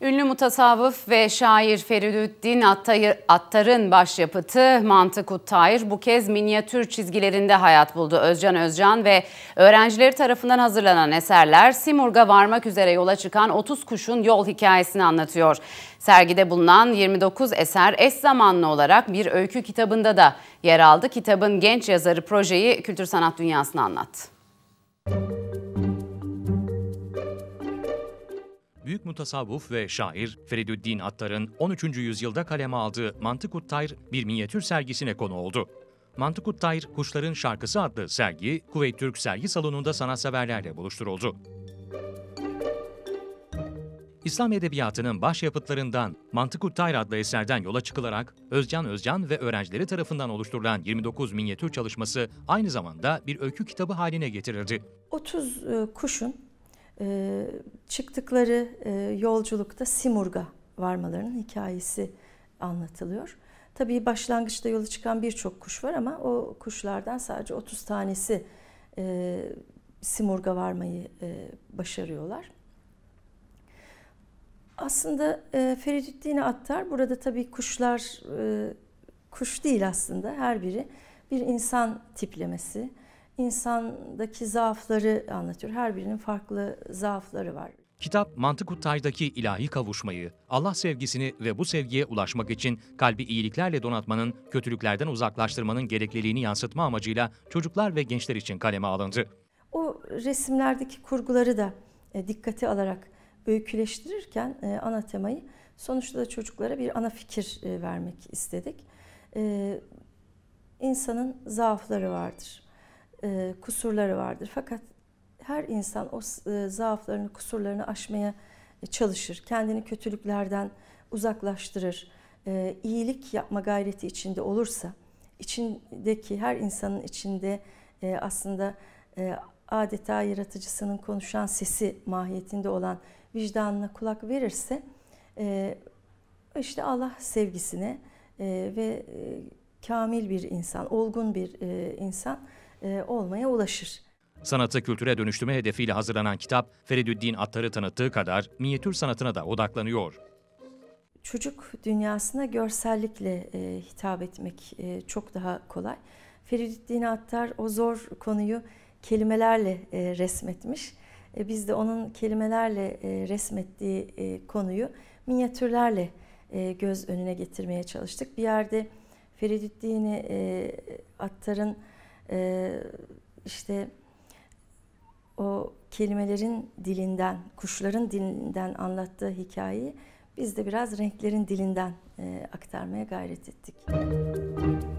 Ünlü mutasavvıf ve şair Feridüddin Attar'ın başyapıtı Mantık Uttayr bu kez minyatür çizgilerinde hayat buldu. Özcan Özcan ve öğrencileri tarafından hazırlanan eserler Simurg'a varmak üzere yola çıkan 30 kuşun yol hikayesini anlatıyor. Sergide bulunan 29 eser eş zamanlı olarak bir öykü kitabında da yer aldı. Kitabın genç yazarı projeyi kültür sanat dünyasına anlattı. büyük mutasavvuf ve şair Feridüddin Attar'ın 13. yüzyılda kaleme aldığı Mantıkut Tayr bir minyatür sergisine konu oldu. Mantıkut Tayr Kuşların Şarkısı adlı sergi Kuveyt Türk Sergi Salonu'nda sanatseverlerle buluşturuldu. İslam edebiyatının başyapıtlarından Mantıkut Tayr adlı eserden yola çıkılarak Özcan Özcan ve öğrencileri tarafından oluşturulan 29 minyatür çalışması aynı zamanda bir öykü kitabı haline getirildi. 30 e, kuşun e, çıktıkları e, yolculukta Simurg'a varmalarının hikayesi anlatılıyor. Tabii başlangıçta yola çıkan birçok kuş var ama o kuşlardan sadece 30 tanesi e, Simurg'a varmayı e, başarıyorlar. Aslında e, Feridüddin Attar burada tabii kuşlar e, kuş değil aslında her biri bir insan tiplemesi insandaki zaafları anlatıyor. Her birinin farklı zaafları var. Kitap Mantık Uttay'daki ilahi kavuşmayı, Allah sevgisini ve bu sevgiye ulaşmak için kalbi iyiliklerle donatmanın, kötülüklerden uzaklaştırmanın gerekliliğini yansıtma amacıyla çocuklar ve gençler için kaleme alındı. O resimlerdeki kurguları da e, dikkate alarak öyküleştirirken e, ana temayı sonuçta da çocuklara bir ana fikir e, vermek istedik. İnsanın zaafları vardır e, kusurları vardır. Fakat her insan o e, zaaflarını, kusurlarını aşmaya e, çalışır. Kendini kötülüklerden uzaklaştırır. E, iyilik yapma gayreti içinde olursa, içindeki her insanın içinde e, aslında e, adeta yaratıcısının konuşan sesi mahiyetinde olan vicdanına kulak verirse e, işte Allah sevgisine e, ve e, kamil bir insan, olgun bir e, insan e, olmaya ulaşır. Sanatı kültüre dönüştürme hedefiyle hazırlanan kitap Feridüddin Attar'ı tanıttığı kadar minyatür sanatına da odaklanıyor. Çocuk dünyasına görsellikle e, hitap etmek e, çok daha kolay. Feridüddin Attar o zor konuyu kelimelerle e, resmetmiş. E, biz de onun kelimelerle e, resmettiği e, konuyu minyatürlerle e, göz önüne getirmeye çalıştık. Bir yerde Feridüddin e, Attar'ın e, işte o kelimelerin dilinden, kuşların dilinden anlattığı hikayeyi biz de biraz renklerin dilinden e, aktarmaya gayret ettik. Müzik